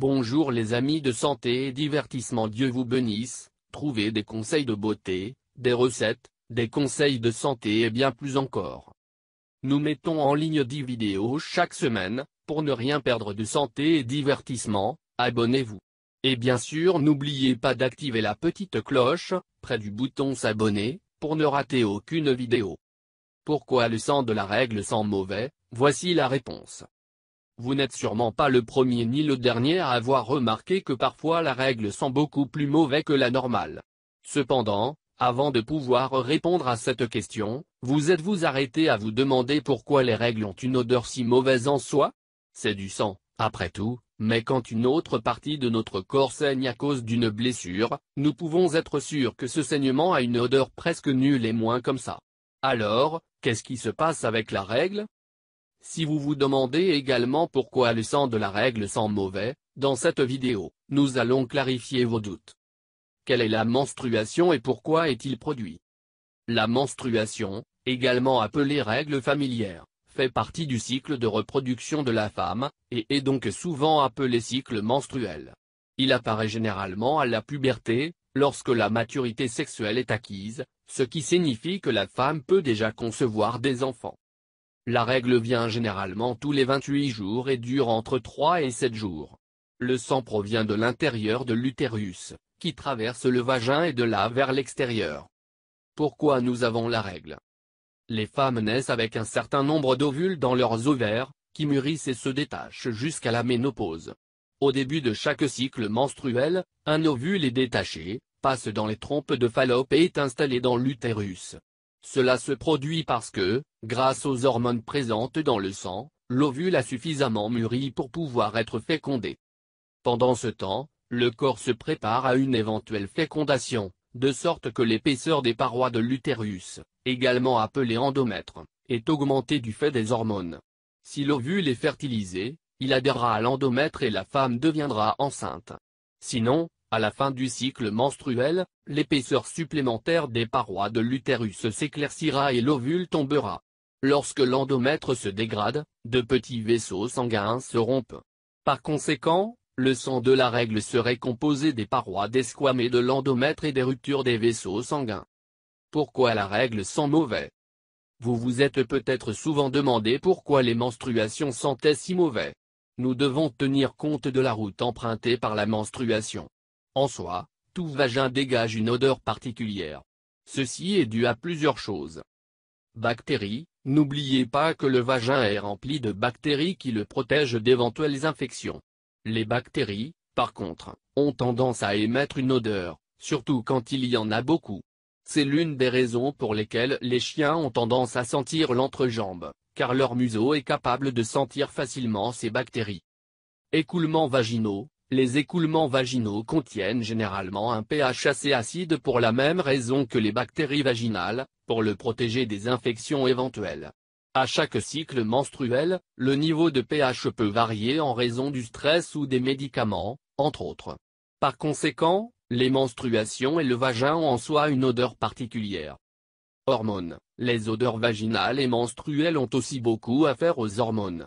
Bonjour les amis de santé et divertissement Dieu vous bénisse, trouvez des conseils de beauté, des recettes, des conseils de santé et bien plus encore. Nous mettons en ligne 10 vidéos chaque semaine, pour ne rien perdre de santé et divertissement, abonnez-vous. Et bien sûr n'oubliez pas d'activer la petite cloche, près du bouton s'abonner, pour ne rater aucune vidéo. Pourquoi le sang de la règle sent mauvais, voici la réponse. Vous n'êtes sûrement pas le premier ni le dernier à avoir remarqué que parfois la règle sent beaucoup plus mauvais que la normale. Cependant, avant de pouvoir répondre à cette question, vous êtes-vous arrêté à vous demander pourquoi les règles ont une odeur si mauvaise en soi C'est du sang, après tout, mais quand une autre partie de notre corps saigne à cause d'une blessure, nous pouvons être sûrs que ce saignement a une odeur presque nulle et moins comme ça. Alors, qu'est-ce qui se passe avec la règle si vous vous demandez également pourquoi le sang de la règle sent mauvais, dans cette vidéo, nous allons clarifier vos doutes. Quelle est la menstruation et pourquoi est-il produit La menstruation, également appelée règle familière, fait partie du cycle de reproduction de la femme, et est donc souvent appelée cycle menstruel. Il apparaît généralement à la puberté, lorsque la maturité sexuelle est acquise, ce qui signifie que la femme peut déjà concevoir des enfants. La règle vient généralement tous les 28 jours et dure entre 3 et 7 jours. Le sang provient de l'intérieur de l'utérus, qui traverse le vagin et de là vers l'extérieur. Pourquoi nous avons la règle Les femmes naissent avec un certain nombre d'ovules dans leurs ovaires, qui mûrissent et se détachent jusqu'à la ménopause. Au début de chaque cycle menstruel, un ovule est détaché, passe dans les trompes de Fallope et est installé dans l'utérus. Cela se produit parce que, grâce aux hormones présentes dans le sang, l'ovule a suffisamment mûri pour pouvoir être fécondé. Pendant ce temps, le corps se prépare à une éventuelle fécondation, de sorte que l'épaisseur des parois de l'utérus, également appelée endomètre, est augmentée du fait des hormones. Si l'ovule est fertilisé, il adhérera à l'endomètre et la femme deviendra enceinte. Sinon, à la fin du cycle menstruel, l'épaisseur supplémentaire des parois de l'utérus s'éclaircira et l'ovule tombera. Lorsque l'endomètre se dégrade, de petits vaisseaux sanguins se rompent. Par conséquent, le sang de la règle serait composé des parois desquamées de l'endomètre et des ruptures des vaisseaux sanguins. Pourquoi la règle sent mauvais Vous vous êtes peut-être souvent demandé pourquoi les menstruations sentaient si mauvais. Nous devons tenir compte de la route empruntée par la menstruation. En soi, tout vagin dégage une odeur particulière. Ceci est dû à plusieurs choses. Bactéries, n'oubliez pas que le vagin est rempli de bactéries qui le protègent d'éventuelles infections. Les bactéries, par contre, ont tendance à émettre une odeur, surtout quand il y en a beaucoup. C'est l'une des raisons pour lesquelles les chiens ont tendance à sentir l'entrejambe, car leur museau est capable de sentir facilement ces bactéries. Écoulements vaginaux, les écoulements vaginaux contiennent généralement un pH assez acide pour la même raison que les bactéries vaginales, pour le protéger des infections éventuelles. À chaque cycle menstruel, le niveau de pH peut varier en raison du stress ou des médicaments, entre autres. Par conséquent, les menstruations et le vagin ont en soi une odeur particulière. Hormones. Les odeurs vaginales et menstruelles ont aussi beaucoup à faire aux hormones.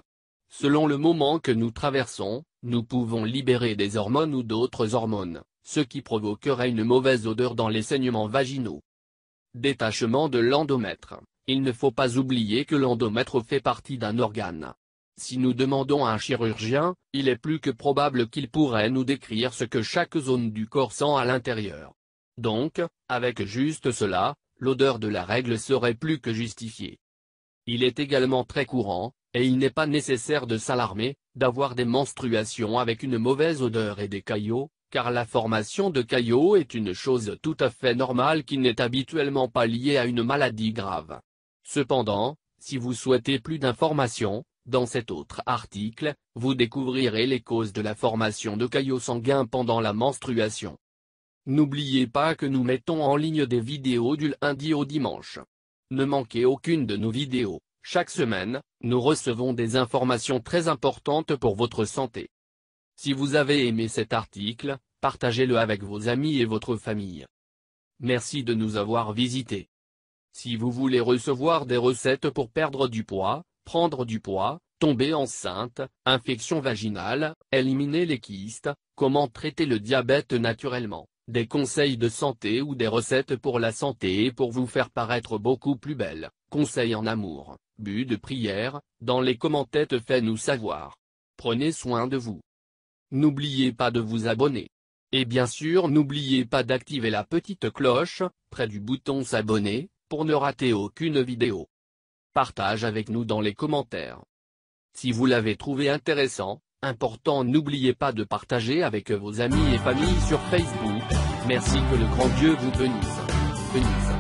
Selon le moment que nous traversons, nous pouvons libérer des hormones ou d'autres hormones, ce qui provoquerait une mauvaise odeur dans les saignements vaginaux. Détachement de l'endomètre. Il ne faut pas oublier que l'endomètre fait partie d'un organe. Si nous demandons à un chirurgien, il est plus que probable qu'il pourrait nous décrire ce que chaque zone du corps sent à l'intérieur. Donc, avec juste cela, l'odeur de la règle serait plus que justifiée. Il est également très courant, et il n'est pas nécessaire de s'alarmer, d'avoir des menstruations avec une mauvaise odeur et des caillots, car la formation de caillots est une chose tout à fait normale qui n'est habituellement pas liée à une maladie grave. Cependant, si vous souhaitez plus d'informations, dans cet autre article, vous découvrirez les causes de la formation de caillots sanguins pendant la menstruation. N'oubliez pas que nous mettons en ligne des vidéos du lundi au dimanche. Ne manquez aucune de nos vidéos. Chaque semaine, nous recevons des informations très importantes pour votre santé. Si vous avez aimé cet article, partagez-le avec vos amis et votre famille. Merci de nous avoir visités. Si vous voulez recevoir des recettes pour perdre du poids, prendre du poids, tomber enceinte, infection vaginale, éliminer les kystes, comment traiter le diabète naturellement des conseils de santé ou des recettes pour la santé et pour vous faire paraître beaucoup plus belle, conseils en amour, but de prière, dans les commentaires faites-nous savoir. Prenez soin de vous. N'oubliez pas de vous abonner. Et bien sûr n'oubliez pas d'activer la petite cloche, près du bouton s'abonner, pour ne rater aucune vidéo. Partage avec nous dans les commentaires. Si vous l'avez trouvé intéressant, important n'oubliez pas de partager avec vos amis et familles sur Facebook. Merci que le grand Dieu vous bénisse.